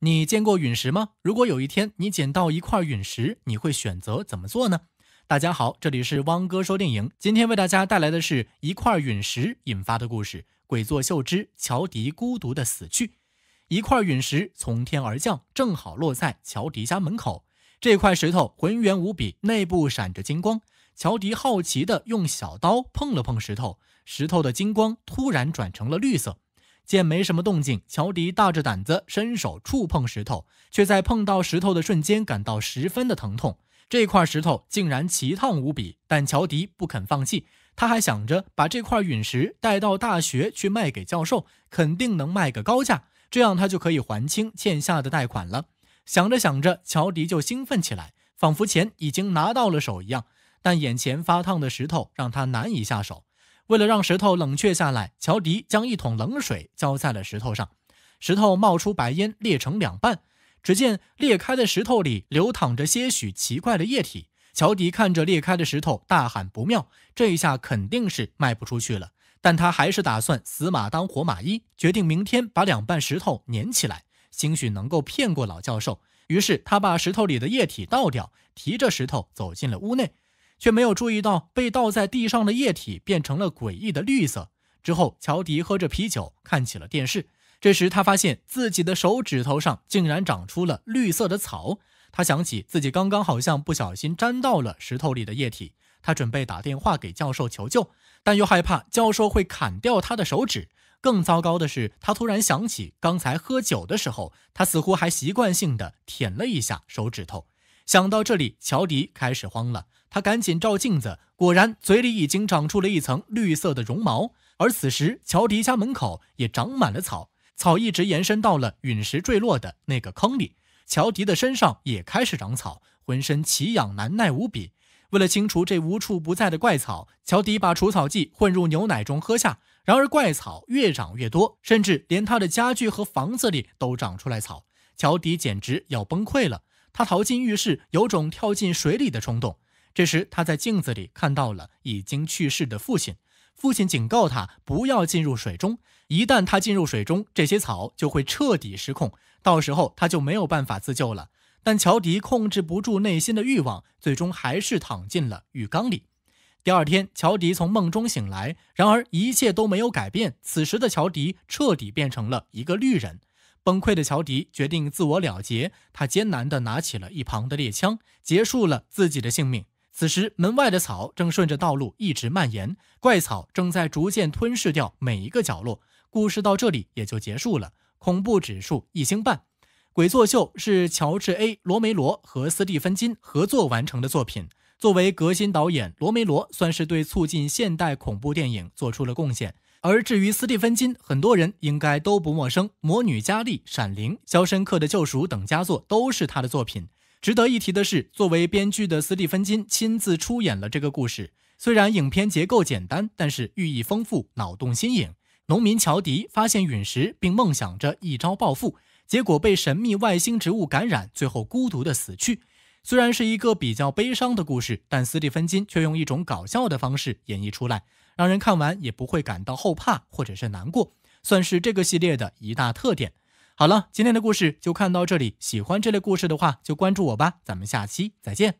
你见过陨石吗？如果有一天你捡到一块陨石，你会选择怎么做呢？大家好，这里是汪哥说电影，今天为大家带来的是一块陨石引发的故事。鬼作秀之乔迪孤独的死去。一块陨石从天而降，正好落在乔迪家门口。这块石头浑圆无比，内部闪着金光。乔迪好奇的用小刀碰了碰石头，石头的金光突然转成了绿色。见没什么动静，乔迪大着胆子伸手触碰石头，却在碰到石头的瞬间感到十分的疼痛。这块石头竟然奇烫无比，但乔迪不肯放弃，他还想着把这块陨石带到大学去卖给教授，肯定能卖个高价，这样他就可以还清欠下的贷款了。想着想着，乔迪就兴奋起来，仿佛钱已经拿到了手一样。但眼前发烫的石头让他难以下手。为了让石头冷却下来，乔迪将一桶冷水浇在了石头上，石头冒出白烟，裂成两半。只见裂开的石头里流淌着些许奇怪的液体。乔迪看着裂开的石头，大喊不妙，这一下肯定是卖不出去了。但他还是打算死马当活马医，决定明天把两半石头粘起来，兴许能够骗过老教授。于是他把石头里的液体倒掉，提着石头走进了屋内。却没有注意到被倒在地上的液体变成了诡异的绿色。之后，乔迪喝着啤酒，看起了电视。这时，他发现自己的手指头上竟然长出了绿色的草。他想起自己刚刚好像不小心沾到了石头里的液体。他准备打电话给教授求救，但又害怕教授会砍掉他的手指。更糟糕的是，他突然想起刚才喝酒的时候，他似乎还习惯性的舔了一下手指头。想到这里，乔迪开始慌了。他赶紧照镜子，果然嘴里已经长出了一层绿色的绒毛。而此时，乔迪家门口也长满了草，草一直延伸到了陨石坠落的那个坑里。乔迪的身上也开始长草，浑身奇痒难耐无比。为了清除这无处不在的怪草，乔迪把除草剂混入牛奶中喝下。然而，怪草越长越多，甚至连他的家具和房子里都长出来草。乔迪简直要崩溃了，他逃进浴室，有种跳进水里的冲动。这时，他在镜子里看到了已经去世的父亲。父亲警告他不要进入水中，一旦他进入水中，这些草就会彻底失控，到时候他就没有办法自救了。但乔迪控制不住内心的欲望，最终还是躺进了浴缸里。第二天，乔迪从梦中醒来，然而一切都没有改变。此时的乔迪彻底变成了一个绿人。崩溃的乔迪决定自我了结，他艰难地拿起了一旁的猎枪，结束了自己的性命。此时，门外的草正顺着道路一直蔓延，怪草正在逐渐吞噬掉每一个角落。故事到这里也就结束了，恐怖指数一星半。《鬼作秀》是乔治 ·A· 罗梅罗和斯蒂芬金合作完成的作品。作为革新导演，罗梅罗算是对促进现代恐怖电影做出了贡献。而至于斯蒂芬金，很多人应该都不陌生，《魔女佳丽》《闪灵》《肖申克的救赎》等佳作都是他的作品。值得一提的是，作为编剧的斯蒂芬金亲自出演了这个故事。虽然影片结构简单，但是寓意丰富，脑洞新颖。农民乔迪发现陨石，并梦想着一朝暴富，结果被神秘外星植物感染，最后孤独的死去。虽然是一个比较悲伤的故事，但斯蒂芬金却用一种搞笑的方式演绎出来，让人看完也不会感到后怕或者是难过，算是这个系列的一大特点。好了，今天的故事就看到这里。喜欢这类故事的话，就关注我吧。咱们下期再见。